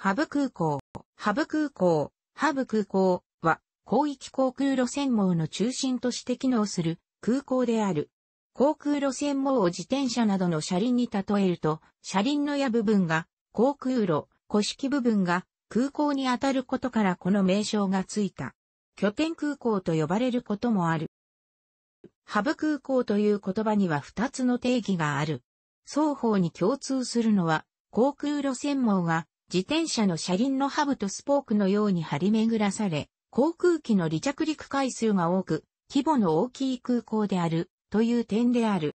ハブ空港。ハブ空港。ハブ空港は広域航空路線網の中心として機能する空港である。航空路線網を自転車などの車輪に例えると、車輪の矢部分が航空路、古式部分が空港に当たることからこの名称がついた。拠点空港と呼ばれることもある。ハブ空港という言葉には二つの定義がある。双方に共通するのは、航空路線網が自転車の車輪のハブとスポークのように張り巡らされ、航空機の離着陸回数が多く、規模の大きい空港である、という点である。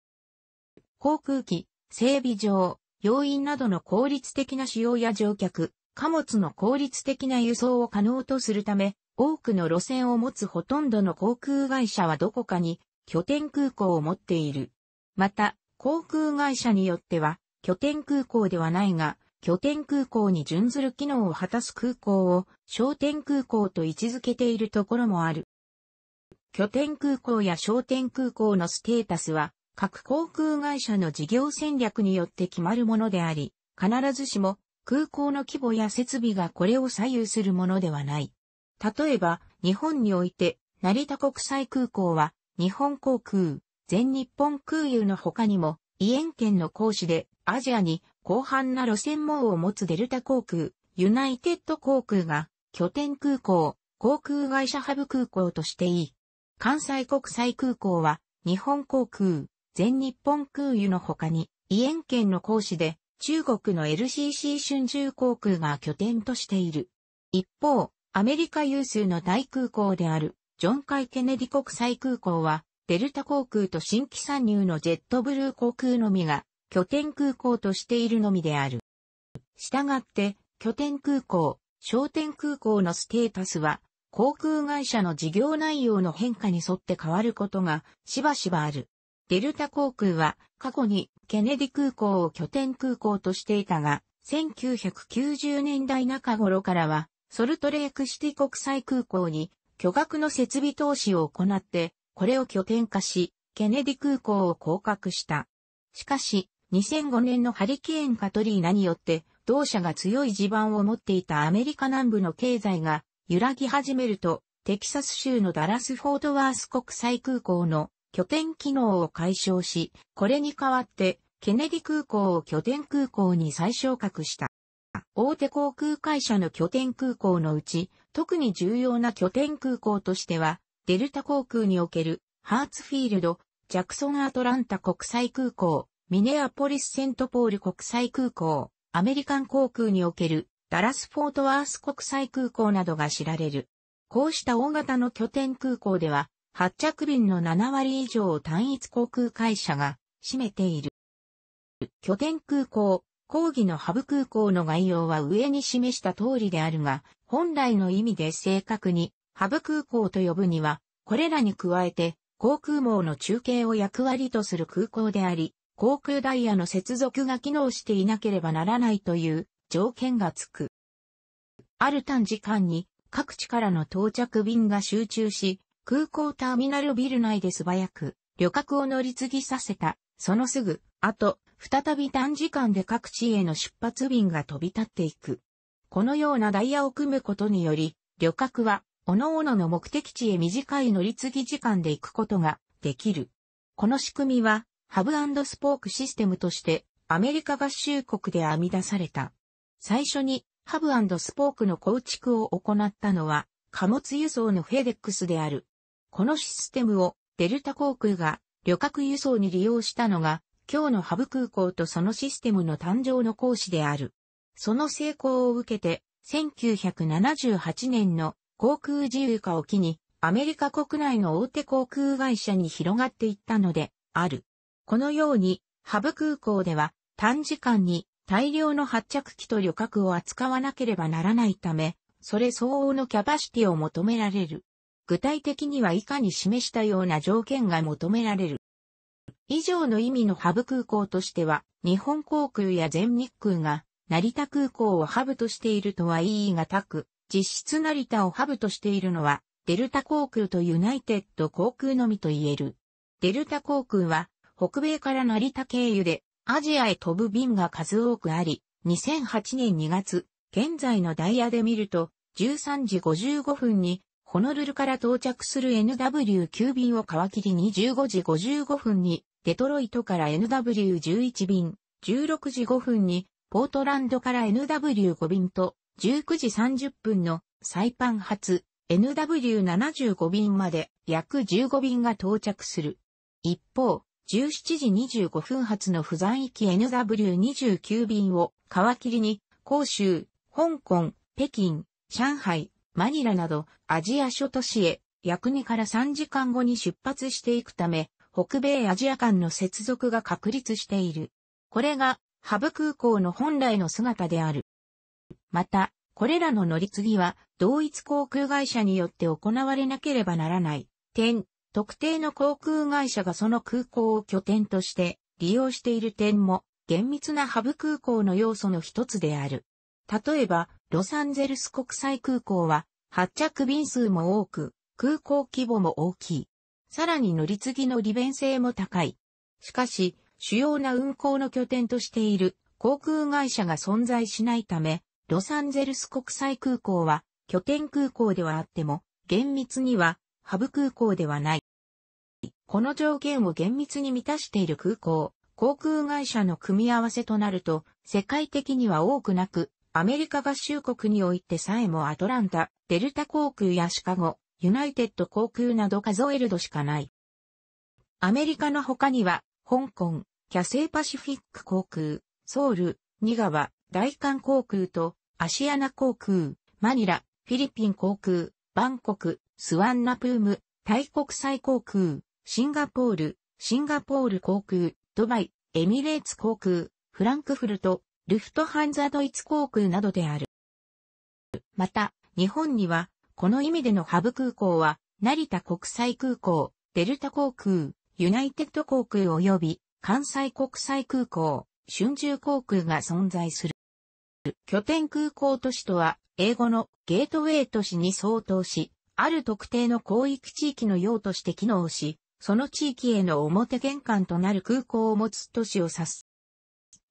航空機、整備場、要員などの効率的な使用や乗客、貨物の効率的な輸送を可能とするため、多くの路線を持つほとんどの航空会社はどこかに拠点空港を持っている。また、航空会社によっては拠点空港ではないが、拠点空港に準ずる機能を果たす空港を商店空港と位置づけているところもある。拠点空港や商店空港のステータスは各航空会社の事業戦略によって決まるものであり、必ずしも空港の規模や設備がこれを左右するものではない。例えば、日本において成田国際空港は日本航空、全日本空輸の他にも、イエン県の講師でアジアに広範な路線網を持つデルタ航空、ユナイテッド航空が拠点空港、航空会社ハブ空港としていい。関西国際空港は日本航空、全日本空輸の他に、イエン県の講師で中国の LCC 春秋航空が拠点としている。一方、アメリカ有数の大空港であるジョン・カイ・ケネディ国際空港はデルタ航空と新規参入のジェットブルー航空のみが拠点空港としているのみである。したがって、拠点空港、商店空港のステータスは、航空会社の事業内容の変化に沿って変わることがしばしばある。デルタ航空は過去にケネディ空港を拠点空港としていたが、1990年代中頃からはソルトレークシティ国際空港に巨額の設備投資を行って、これを拠点化し、ケネディ空港を降格した。しかし、2005年のハリケーンカトリーナによって、同社が強い地盤を持っていたアメリカ南部の経済が揺らぎ始めると、テキサス州のダラス・フォートワース国際空港の拠点機能を解消し、これに代わってケネディ空港を拠点空港に再昇格した。大手航空会社の拠点空港のうち、特に重要な拠点空港としては、デルタ航空におけるハーツフィールド、ジャクソンアトランタ国際空港、ミネアポリス・セントポール国際空港、アメリカン航空におけるダラス・フォートワース国際空港などが知られる。こうした大型の拠点空港では、発着便の7割以上を単一航空会社が占めている。拠点空港、講義のハブ空港の概要は上に示した通りであるが、本来の意味で正確にハブ空港と呼ぶには、これらに加えて航空網の中継を役割とする空港であり、航空ダイヤの接続が機能していなければならないという条件がつく。ある短時間に各地からの到着便が集中し、空港ターミナルビル内で素早く旅客を乗り継ぎさせた、そのすぐ後、再び短時間で各地への出発便が飛び立っていく。このようなダイヤを組むことにより、旅客は、各々の目的地へ短い乗り継ぎ時間で行くことができる。この仕組みは、ハブスポークシステムとしてアメリカ合衆国で編み出された。最初にハブスポークの構築を行ったのは貨物輸送のフェデックスである。このシステムをデルタ航空が旅客輸送に利用したのが今日のハブ空港とそのシステムの誕生の講師である。その成功を受けて1978年の航空自由化を機にアメリカ国内の大手航空会社に広がっていったのである。このように、ハブ空港では短時間に大量の発着機と旅客を扱わなければならないため、それ相応のキャパシティを求められる。具体的には以下に示したような条件が求められる。以上の意味のハブ空港としては、日本航空や全日空が成田空港をハブとしているとは言いがたく、実質成田をハブとしているのは、デルタ航空とユナイテッド航空のみと言える。デルタ航空は、北米から成田経由でアジアへ飛ぶ便が数多くあり、2008年2月、現在のダイヤで見ると、13時55分に、ホノルルから到着する NW9 便を皮切りに15時55分に、デトロイトから NW11 便、16時5分に、ポートランドから NW5 便と、19時30分のサイパン発 NW75 便まで約15便が到着する。一方、17時25分発の不在域 NW29 便を皮切りに、広州、香港、北京、上海、マニラなどアジア諸都市へ役にから3時間後に出発していくため、北米アジア間の接続が確立している。これがハブ空港の本来の姿である。また、これらの乗り継ぎは同一航空会社によって行われなければならない点特定の航空会社がその空港を拠点として利用している点も厳密なハブ空港の要素の一つである。例えば、ロサンゼルス国際空港は発着便数も多く、空港規模も大きい。さらに乗り継ぎの利便性も高い。しかし、主要な運航の拠点としている航空会社が存在しないため、ロサンゼルス国際空港は拠点空港ではあっても、厳密にはハブ空港ではない。この条件を厳密に満たしている空港、航空会社の組み合わせとなると、世界的には多くなく、アメリカ合衆国においてさえもアトランタ、デルタ航空やシカゴ、ユナイテッド航空など数えるどしかない。アメリカの他には、香港、キャセイパシフィック航空、ソウル、ニガワ、大韓航空と、アシアナ航空、マニラ、フィリピン航空、バンコク、スワンナプーム、タイ国際航空、シンガポール、シンガポール航空、ドバイ、エミレーツ航空、フランクフルト、ルフトハンザドイツ航空などである。また、日本には、この意味でのハブ空港は、成田国際空港、デルタ航空、ユナイテッド航空及び、関西国際空港、春秋航空が存在する。拠点空港都市とは、英語のゲートウェイ都市に相当し、ある特定の広域地域の用として機能し、その地域への表玄関となる空港を持つ都市を指す。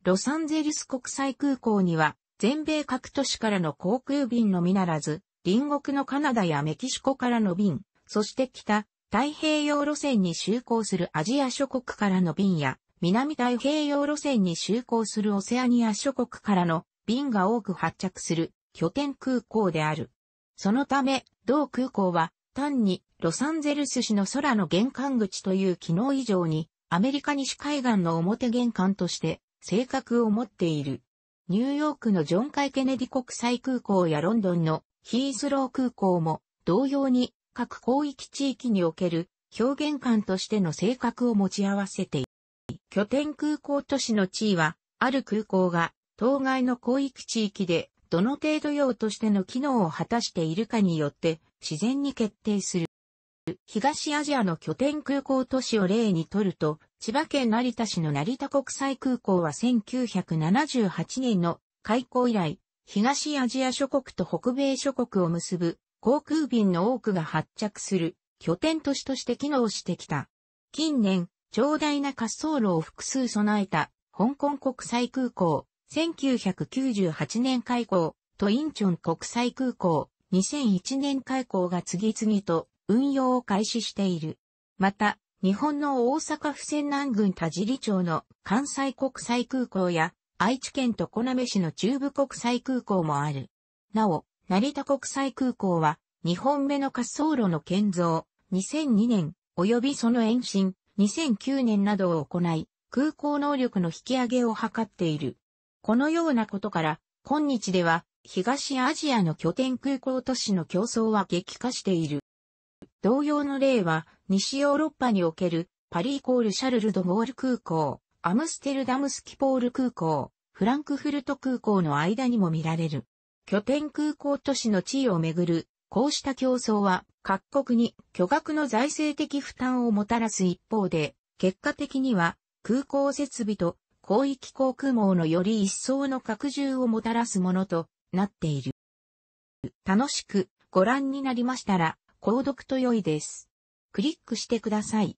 ロサンゼルス国際空港には、全米各都市からの航空便のみならず、隣国のカナダやメキシコからの便、そして北、太平洋路線に就航するアジア諸国からの便や、南太平洋路線に就航するオセアニア諸国からの便が多く発着する拠点空港である。そのため、同空港は単にロサンゼルス市の空の玄関口という機能以上にアメリカ西海岸の表玄関として性格を持っている。ニューヨークのジョン・カイ・ケネディ国際空港やロンドンのヒースロー空港も同様に各広域地域における表現感としての性格を持ち合わせている。拠点空港都市の地位は、ある空港が当該の広域地域でどの程度用としての機能を果たしているかによって自然に決定する。東アジアの拠点空港都市を例にとると、千葉県成田市の成田国際空港は1978年の開港以来、東アジア諸国と北米諸国を結ぶ航空便の多くが発着する拠点都市として機能してきた。近年、長大な滑走路を複数備えた香港国際空港、1998年開港とインチョン国際空港、2001年開港が次々と運用を開始している。また、日本の大阪府仙南郡田尻町の関西国際空港や愛知県と小滑市の中部国際空港もある。なお、成田国際空港は日本目の滑走路の建造、2002年及びその延伸、2009年などを行い、空港能力の引き上げを図っている。このようなことから、今日では、東アジアの拠点空港都市の競争は激化している。同様の例は、西ヨーロッパにおける、パリイコールシャルル・ド・ゴール空港、アムステルダム・スキポール空港、フランクフルト空港の間にも見られる。拠点空港都市の地位をめぐる、こうした競争は各国に巨額の財政的負担をもたらす一方で、結果的には空港設備と広域航空網のより一層の拡充をもたらすものとなっている。楽しくご覧になりましたら、購読と良いです。クリックしてください。